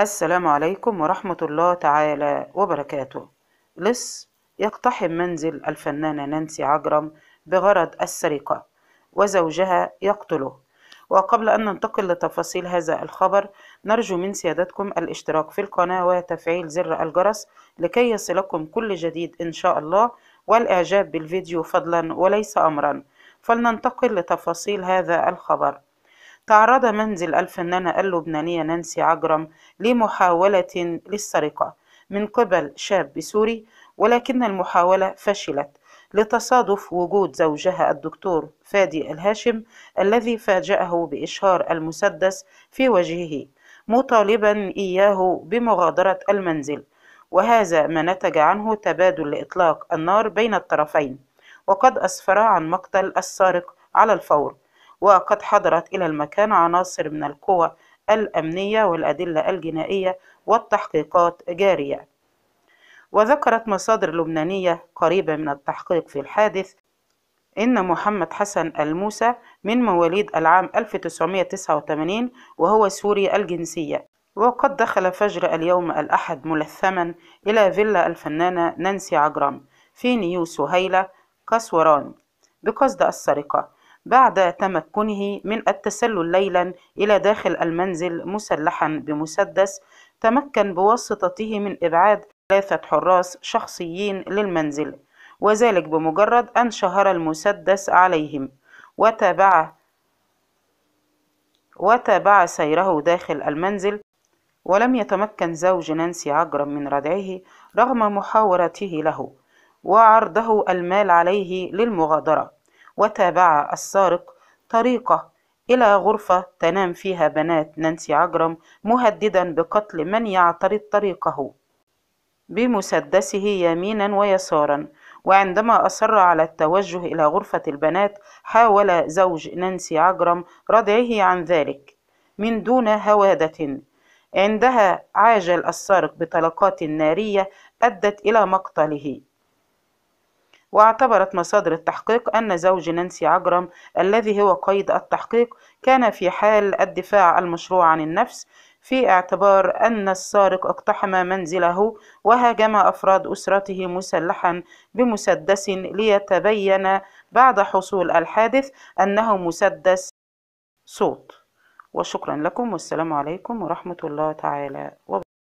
السلام عليكم ورحمة الله تعالى وبركاته لص يقتحم منزل الفنانة نانسي عجرم بغرض السرقة وزوجها يقتله وقبل أن ننتقل لتفاصيل هذا الخبر نرجو من سيادتكم الاشتراك في القناة وتفعيل زر الجرس لكي يصلكم كل جديد إن شاء الله والإعجاب بالفيديو فضلا وليس أمرا فلننتقل لتفاصيل هذا الخبر تعرض منزل الفنانة اللبنانية نانسي عجرم لمحاولة للسرقة من قبل شاب سوري ولكن المحاولة فشلت لتصادف وجود زوجها الدكتور فادي الهاشم الذي فاجأه بإشهار المسدس في وجهه مطالبا إياه بمغادرة المنزل وهذا ما نتج عنه تبادل لإطلاق النار بين الطرفين وقد أسفر عن مقتل السارق على الفور وقد حضرت إلى المكان عناصر من القوى الأمنية والأدلة الجنائية والتحقيقات جارية وذكرت مصادر لبنانية قريبة من التحقيق في الحادث إن محمد حسن الموسى من مواليد العام 1989 وهو سوري الجنسية وقد دخل فجر اليوم الأحد ملثما إلى فيلا الفنانة نانسي عجرم في نيو سهيلة كسوران بقصد السرقة بعد تمكنه من التسلل ليلا إلى داخل المنزل مسلحا بمسدس تمكن بواسطته من إبعاد ثلاثة حراس شخصيين للمنزل وذلك بمجرد أن شهر المسدس عليهم وتابع وتابع سيره داخل المنزل ولم يتمكن زوج نانسي عجرم من ردعه رغم محاورته له وعرضه المال عليه للمغادرة وتابع السارق طريقه إلى غرفة تنام فيها بنات نانسي عجرم مهددا بقتل من يعترض طريقه بمسدسه يمينا ويسارا وعندما أصر على التوجه إلى غرفة البنات حاول زوج نانسي عجرم ردعه عن ذلك من دون هوادة عندها عاجل السارق بطلقات نارية أدت إلى مقتله واعتبرت مصادر التحقيق أن زوج نانسي عجرم الذي هو قيد التحقيق كان في حال الدفاع المشروع عن النفس في اعتبار أن السارق اقتحم منزله وهاجم أفراد أسرته مسلحا بمسدس ليتبين بعد حصول الحادث أنه مسدس صوت وشكرا لكم والسلام عليكم ورحمة الله تعالى وبركاته